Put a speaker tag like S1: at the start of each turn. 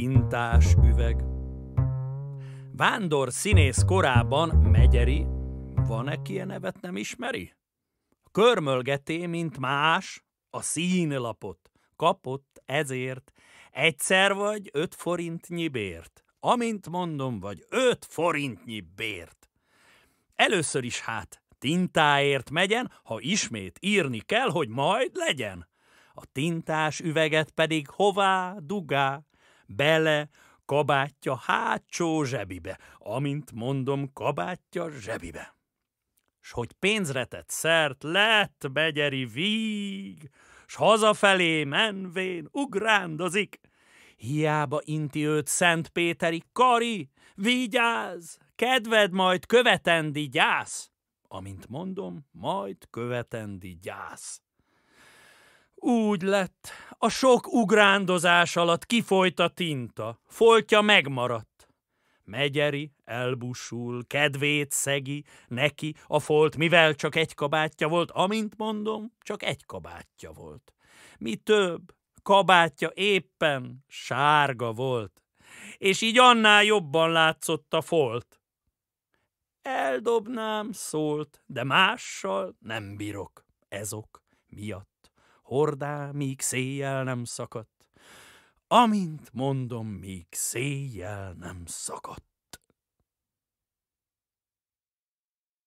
S1: tintás üveg. Vándor színész korában megyeri, van-e ilyen nevet nem ismeri? Körmölgeté, mint más, a színlapot. Kapott ezért egyszer vagy öt forintnyi bért. Amint mondom, vagy öt forintnyi bért. Először is hát tintáért megyen, ha ismét írni kell, hogy majd legyen. A tintás üveget pedig hová dugá, bele kabátja hátsó zsebibe, amint mondom kabátja zsebibe. S hogy pénzre tett szert, lett begyeri víg, s hazafelé menvén ugrándozik. Hiába inti őt Szent Péteri, Kari, vigyáz, kedved majd követendi gyász. Amint mondom, majd követendi gyász. Úgy lett. A sok ugrándozás alatt kifolyt a tinta, foltja megmaradt. Megyeri, elbusul, kedvét szegi, neki a folt, mivel csak egy kabátja volt, amint mondom, csak egy kabátja volt. Mi több, kabátja éppen sárga volt, és így annál jobban látszott a folt. Eldobnám, szólt, de mással nem bírok, ezok miatt hordá, míg széjjel nem szakadt. Amint mondom, míg széjjel nem szakadt.